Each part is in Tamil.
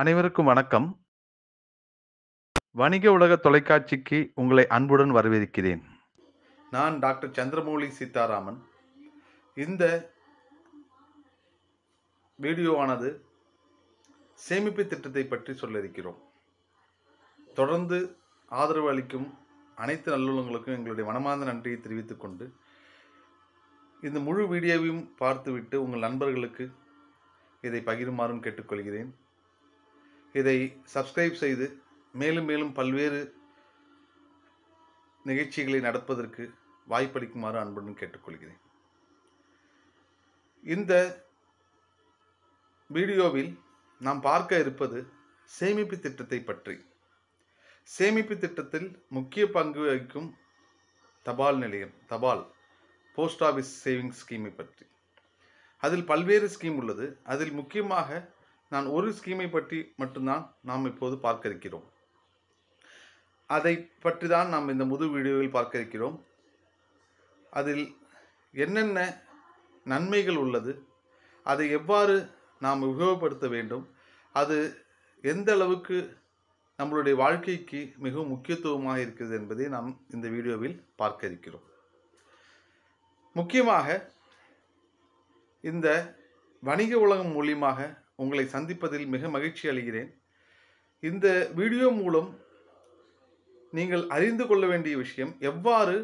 அனைவருக்கும் வணக்கம் வணிக உலக தொலைக்காட்சிக்கு உங்களை அன்புடன் வரவேற்கிறேன் நான் டாக்டர் சந்திரமௌலி சீதாராமன் இந்த வீடியோவானது சேமிப்பு திட்டத்தை பற்றி சொல்லியிருக்கிறோம் தொடர்ந்து ஆதரவு அளிக்கும் அனைத்து நல்லுள்ளங்களுக்கும் எங்களுடைய மனமார்ந்த நன்றியை தெரிவித்துக் கொண்டு இந்த முழு வீடியோவையும் பார்த்துவிட்டு உங்கள் நண்பர்களுக்கு இதை பகிருமாறும் கேட்டுக்கொள்கிறேன் இதை சப்ஸ்கிரைப் செய்து மேலும் மேலும் பல்வேறு நிகழ்ச்சிகளை நடப்பதற்கு வாய்ப்பளிக்குமாறு அன்புடன் கேட்டுக்கொள்கிறேன் இந்த வீடியோவில் நாம் பார்க்க இருப்பது சேமிப்பு திட்டத்தை பற்றி சேமிப்பு திட்டத்தில் முக்கிய பங்கு வகிக்கும் தபால் நிலையம் தபால் போஸ்ட் ஆஃபீஸ் சேவிங்ஸ் ஸ்கீமை பற்றி அதில் பல்வேறு ஸ்கீம் உள்ளது அதில் முக்கியமாக நான் ஒரு ஸ்கீமை பற்றி மட்டும்தான் நாம் இப்போது பார்க்க இருக்கிறோம் அதை பற்றி தான் நாம் இந்த முது வீடியோவில் பார்க்க இருக்கிறோம் அதில் என்னென்ன நன்மைகள் உள்ளது அதை எவ்வாறு நாம் உபயோகப்படுத்த வேண்டும் அது எந்த அளவுக்கு நம்மளுடைய வாழ்க்கைக்கு மிகவும் முக்கியத்துவமாக இருக்கிறது என்பதை நாம் இந்த வீடியோவில் பார்க்க இருக்கிறோம் முக்கியமாக இந்த வணிக உலகம் மூலியமாக உங்களை சந்திப்பதில் மிக மகிழ்ச்சி அளிக்கிறேன் இந்த வீடியோ மூலம் நீங்கள் அறிந்து கொள்ள வேண்டிய விஷயம் எவ்வாறு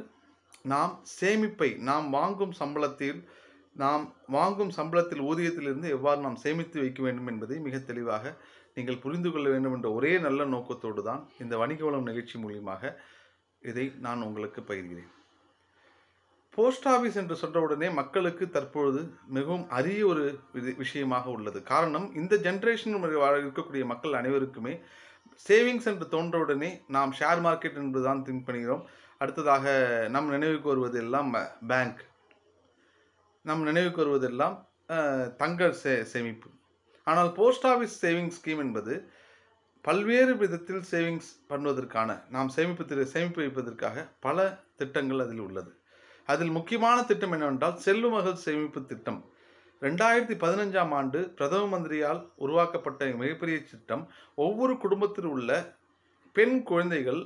நாம் சேமிப்பை நாம் வாங்கும் சம்பளத்தில் நாம் வாங்கும் சம்பளத்தில் ஊதியத்திலிருந்து எவ்வாறு நாம் சேமித்து வைக்க வேண்டும் என்பதை மிக தெளிவாக நீங்கள் புரிந்து கொள்ள வேண்டும் என்ற ஒரே நல்ல நோக்கத்தோடு தான் இந்த வணிக வளம் நிகழ்ச்சி மூலியமாக இதை நான் உங்களுக்கு பயிர்கிறேன் போஸ்ட் ஆஃபீஸ் என்று சொன்ன உடனே மக்களுக்கு தற்பொழுது மிகவும் அரிய ஒரு விஷயமாக உள்ளது காரணம் இந்த ஜென்ரேஷன் இருக்கக்கூடிய மக்கள் அனைவருக்குமே சேவிங்ஸ் என்று தோன்றவுடனே நாம் ஷேர் மார்க்கெட் என்று தான் திங்க் பண்ணுகிறோம் அடுத்ததாக நம் நினைவுக்கு வருவது எல்லாம் பேங்க் நம் நினைவுக்கு வருவதெல்லாம் தங்க சே சேமிப்பு ஆனால் போஸ்ட் ஆஃபீஸ் சேவிங்ஸ் ஸ்கீம் என்பது பல்வேறு விதத்தில் சேவிங்ஸ் பண்ணுவதற்கான நாம் சேமிப்பு சேமிப்பு வைப்பதற்காக பல திட்டங்கள் அதில் உள்ளது அதில் முக்கியமான திட்டம் என்னவென்றால் செல்வமகள் சேமிப்பு திட்டம் ரெண்டாயிரத்தி பதினஞ்சாம் ஆண்டு பிரதம மந்திரியால் உருவாக்கப்பட்ட மிகப்பெரிய திட்டம் ஒவ்வொரு குடும்பத்தில் உள்ள பெண் குழந்தைகள்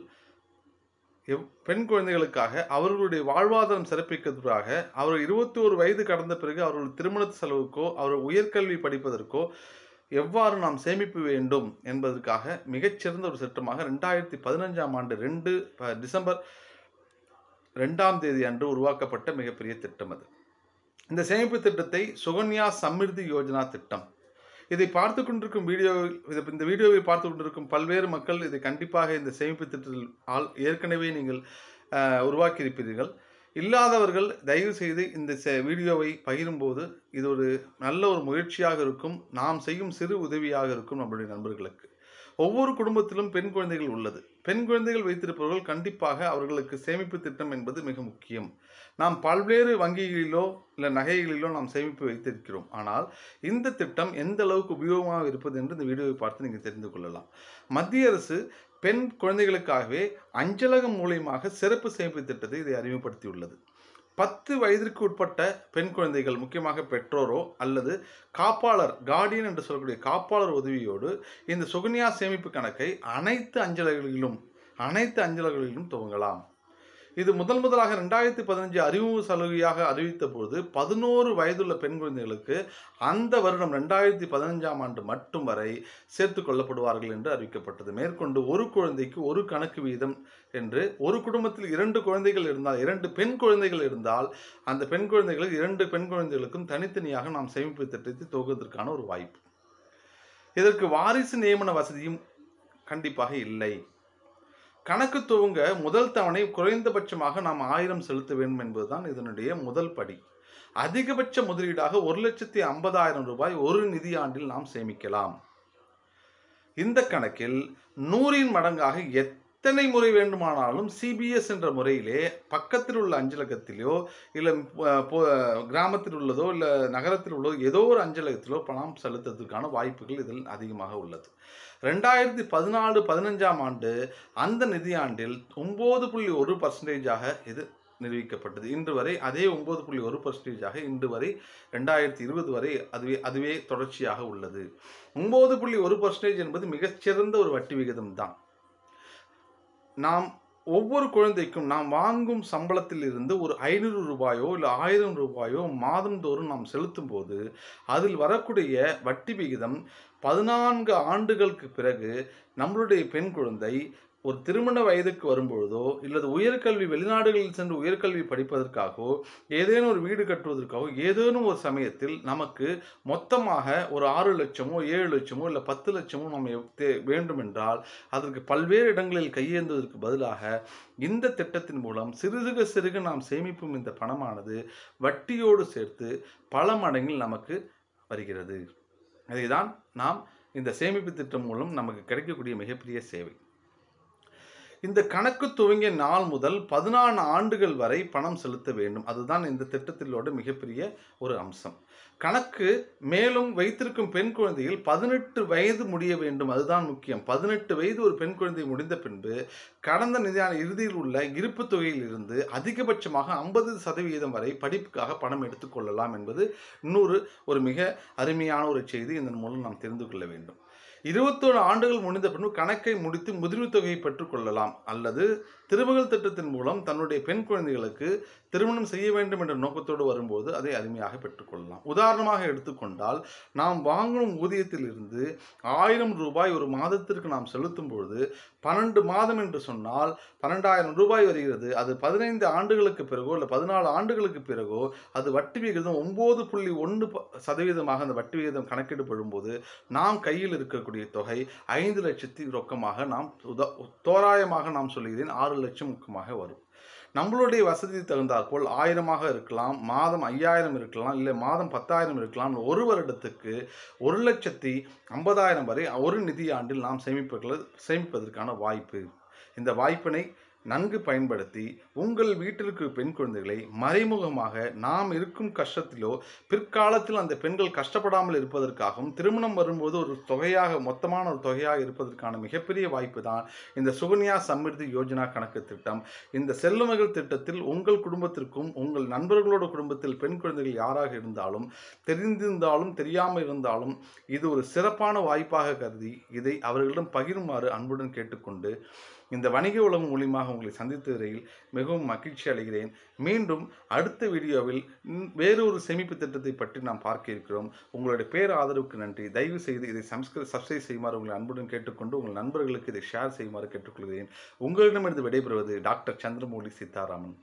எவ் பெண் குழந்தைகளுக்காக அவர்களுடைய வாழ்வாதாரம் சிறப்பிக்கிறதுக்காக அவர் இருபத்தி ஒரு வயது கடந்த பிறகு அவர்கள் திருமண செலவுக்கோ அவர்கள் உயர்கல்வி படிப்பதற்கோ எவ்வாறு நாம் சேமிப்பு வேண்டும் என்பதற்காக மிகச்சிறந்த ஒரு திட்டமாக ரெண்டாயிரத்தி பதினஞ்சாம் ஆண்டு ரெண்டு டிசம்பர் ரெண்டாம் தேதி அன்று உருவாக்கப்பட்ட மிகப்பெரிய திட்டம் அது இந்த சேமிப்பு திட்டத்தை சுகன்யா சமிர்தி யோஜனா திட்டம் இதை பார்த்து கொண்டிருக்கும் இதை இந்த வீடியோவை பார்த்து கொண்டிருக்கும் பல்வேறு மக்கள் இதை கண்டிப்பாக இந்த சேமிப்பு திட்டத்தில் ஆல் ஏற்கனவே நீங்கள் உருவாக்கியிருப்பீர்கள் இல்லாதவர்கள் தயவு செய்து இந்த வீடியோவை பகிரும்போது இது ஒரு நல்ல ஒரு முயற்சியாக இருக்கும் நாம் செய்யும் சிறு உதவியாக இருக்கும் நம்மளுடைய நண்பர்களுக்கு ஒவ்வொரு குடும்பத்திலும் பெண் குழந்தைகள் உள்ளது பெண் குழந்தைகள் வைத்திருப்பவர்கள் கண்டிப்பாக அவர்களுக்கு சேமிப்பு திட்டம் என்பது மிக முக்கியம் நாம் பல்வேறு வங்கிகளிலோ இல்லை நகைகளிலோ நாம் சேமிப்பு வைத்திருக்கிறோம் ஆனால் இந்த திட்டம் எந்த அளவுக்கு உபயோகமாக இருப்பது என்று இந்த வீடியோவை பார்த்து நீங்கள் தெரிந்து கொள்ளலாம் மத்திய அரசு பெண் குழந்தைகளுக்காகவே அஞ்சலகம் மூலியமாக சிறப்பு சேமிப்பு திட்டத்தை இதை அறிமுகப்படுத்தியுள்ளது பத்து வயதிற்கு உட்பட்ட பெண் குழந்தைகள் முக்கியமாக பெற்றோரோ அல்லது காப்பாளர் கார்டியன் என்று சொல்லக்கூடிய காப்பாளர் உதவியோடு இந்த சுகன்யா சேமிப்பு கணக்கை அனைத்து அஞ்சலகங்களிலும் அனைத்து அஞ்சலகங்களிலும் துவங்கலாம் இது முதல் முதலாக ரெண்டாயிரத்தி பதினஞ்சு அறிமுக சலுகையாக அறிவித்த போது பதினோரு வயதுள்ள பெண் குழந்தைகளுக்கு அந்த வருடம் ரெண்டாயிரத்தி பதினஞ்சாம் ஆண்டு மட்டும் வரை சேர்த்து கொள்ளப்படுவார்கள் என்று அறிவிக்கப்பட்டது மேற்கொண்டு ஒரு குழந்தைக்கு ஒரு கணக்கு வீதம் என்று ஒரு குடும்பத்தில் இரண்டு குழந்தைகள் இருந்தால் இரண்டு பெண் குழந்தைகள் இருந்தால் அந்த பெண் குழந்தைகள் இரண்டு பெண் குழந்தைகளுக்கும் தனித்தனியாக நாம் சேமிப்பு திட்டத்தை தோகுவதற்கான ஒரு வாய்ப்பு இதற்கு வாரிசு நியமன வசதியும் கண்டிப்பாக இல்லை கணக்கு துவங்க முதல் தவணை குறைந்தபட்சமாக நாம் ஆயிரம் செலுத்த வேண்டும் என்பதுதான் இதனுடைய முதல் படி அதிகபட்ச முதலீடாக ஒரு லட்சத்தி ஐம்பதாயிரம் ரூபாய் ஒரு நிதியாண்டில் நாம் சேமிக்கலாம் இந்த கணக்கில் நூறின் மடங்காக எத் எத்தனை முறை வேண்டுமானாலும் சிபிஎஸ் என்ற முறையிலே பக்கத்தில் உள்ள அஞ்சலகத்திலோ இல்லை கிராமத்தில் உள்ளதோ இல்லை நகரத்தில் உள்ளதோ ஏதோ ஒரு அஞ்சலகத்திலோ பணம் செலுத்துறதுக்கான வாய்ப்புகள் இதில் அதிகமாக உள்ளது ரெண்டாயிரத்தி பதினாலு பதினஞ்சாம் ஆண்டு அந்த நிதியாண்டில் ஒம்பது புள்ளி ஒரு பர்சன்டேஜாக இது நிரூபிக்கப்பட்டது இன்று வரை அதே ஒம்பது புள்ளி ஒரு பர்சன்டேஜாக இன்று வரை ரெண்டாயிரத்தி இருபது வரை அதுவே அதுவே தொடர்ச்சியாக உள்ளது ஒம்பது புள்ளி ஒரு பர்சன்டேஜ் என்பது மிகச்சிறந்த ஒரு வட்டி விகிதம் தான் நாம் ஒவ்வொரு குழந்தைக்கும் நாம் வாங்கும் சம்பளத்தில் இருந்து ஒரு ஐநூறு ரூபாயோ இல்லை ஆயிரம் ரூபாயோ மாதந்தோறும் நாம் செலுத்தும் போது அதில் வரக்கூடிய வட்டி விகிதம் பதினான்கு ஆண்டுகளுக்கு பிறகு நம்மளுடைய பெண் குழந்தை ஒரு திருமண வயதுக்கு வரும்பொழுதோ இல்லது உயர்கல்வி வெளிநாடுகளில் சென்று உயர்கல்வி படிப்பதற்காகவோ ஏதேனும் ஒரு வீடு கட்டுவதற்காகவோ ஏதேனும் ஒரு சமயத்தில் நமக்கு மொத்தமாக ஒரு ஆறு லட்சமோ ஏழு லட்சமோ இல்லை பத்து லட்சமோ நம்ம வேண்டும் என்றால் அதற்கு பல்வேறு இடங்களில் கையேந்துவதற்கு பதிலாக இந்த திட்டத்தின் மூலம் சிறுக சிறுக நாம் சேமிப்போம் இந்த பணமானது வட்டியோடு சேர்த்து பல மடங்கில் நமக்கு வருகிறது இதை தான் நாம் இந்த சேமிப்பு திட்டம் மூலம் நமக்கு கிடைக்கக்கூடிய மிகப்பெரிய சேவை இந்த கணக்கு துவங்கிய நாள் முதல் பதினாலு ஆண்டுகள் வரை பணம் செலுத்த வேண்டும் அதுதான் இந்த திட்டத்திலோட மிகப்பெரிய ஒரு அம்சம் கணக்கு மேலும் வைத்திருக்கும் பெண் குழந்தையில் பதினெட்டு வயது முடிய வேண்டும் அதுதான் முக்கியம் பதினெட்டு வயது ஒரு பெண் குழந்தை முடிந்த பின்பு கடந்த நிதியான இறுதியில் உள்ள இருப்பு தொகையிலிருந்து அதிகபட்சமாக ஐம்பது சதவீதம் வரை படிப்புக்காக பணம் எடுத்துக்கொள்ளலாம் என்பது இன்னொரு ஒரு மிக அருமையான ஒரு செய்தி இதன் மூலம் நாம் தெரிந்து கொள்ள வேண்டும் இருபத்தோரு ஆண்டுகள் முடிந்த பின்பு கணக்கை முடித்து முதிர்வு தொகையை பெற்றுக்கொள்ளலாம் அல்லது திருமகள் திட்டத்தின் மூலம் தன்னுடைய பெண் குழந்தைகளுக்கு திருமணம் செய்ய வேண்டும் என்ற நோக்கத்தோடு வரும்போது அதை அருமையாக பெற்றுக்கொள்ளலாம் உதாரணமாக எடுத்துக்கொண்டால் நாம் வாங்கும் ஊதியத்தில் இருந்து ஆயிரம் ரூபாய் ஒரு மாதத்திற்கு நாம் செலுத்தும் பொழுது பன்னெண்டு மாதம் என்று சொன்னால் பன்னெண்டாயிரம் ரூபாய் வருகிறது அது பதினைந்து ஆண்டுகளுக்கு பிறகோ இல்லை பதினாலு ஆண்டுகளுக்கு பிறகோ அது வட்டி விகிதம் ஒன்பது புள்ளி ஒன்று சதவீதமாக அந்த வட்டி விகிதம் போது நாம் கையில் இருக்கக்கூடிய கூடிய தொகை ஐந்து லட்சத்தி ரொக்கமாக நாம் தோராயமாக நாம் சொல்கிறேன் ஆறு லட்சம் ரொக்கமாக வரும் நம்மளுடைய வசதி தகுந்தாற்போல் ஆயிரமாக இருக்கலாம் மாதம் ஐயாயிரம் இருக்கலாம் இல்லை மாதம் பத்தாயிரம் இருக்கலாம் ஒரு வருடத்துக்கு ஒரு லட்சத்தி ஐம்பதாயிரம் வரை ஒரு நிதியாண்டில் நாம் சேமிப்புகளை சேமிப்பதற்கான வாய்ப்பு இந்த வாய்ப்பினை நன்கு பயன்படுத்தி உங்கள் வீட்டிற்கு பெண் குழந்தைகளை மறைமுகமாக நாம் இருக்கும் கஷ்டத்திலோ பிற்காலத்தில் அந்த பெண்கள் கஷ்டப்படாமல் இருப்பதற்காகவும் திருமணம் வரும்போது ஒரு தொகையாக மொத்தமான ஒரு தொகையாக இருப்பதற்கான மிகப்பெரிய வாய்ப்பு தான் இந்த சுகன்யா சம்மிருதி யோஜனா கணக்கு திட்டம் இந்த செல்லுமகள் திட்டத்தில் உங்கள் குடும்பத்திற்கும் உங்கள் நண்பர்களோட குடும்பத்தில் பெண் குழந்தைகள் யாராக இருந்தாலும் தெரிந்திருந்தாலும் தெரியாமல் இருந்தாலும் இது ஒரு சிறப்பான வாய்ப்பாக கருதி இதை அவர்களிடம் பகிருமாறு அன்புடன் கேட்டுக்கொண்டு இந்த வணிக உலகம் மூலியமாக உங்களை சந்தித்து வரையில் மிகவும் மகிழ்ச்சி அடைகிறேன் மீண்டும் அடுத்த வீடியோவில் வேறொரு சேமிப்பு திட்டத்தை பற்றி நாம் பார்க்க இருக்கிறோம் உங்களுடைய பேர் ஆதரவுக்கு நன்றி தயவு செய்து இதை சப்ஸ்கிரை சப்ஸ்கிரைப் செய்யுமாறு உங்களை அன்புடன் கேட்டுக்கொண்டு உங்கள் நண்பர்களுக்கு இதை ஷேர் செய்யுமாறு கேட்டுக்கொள்கிறேன் உங்களிடமிருந்து விடைபெறுவது டாக்டர் சந்திரமௌலி சீதாராமன்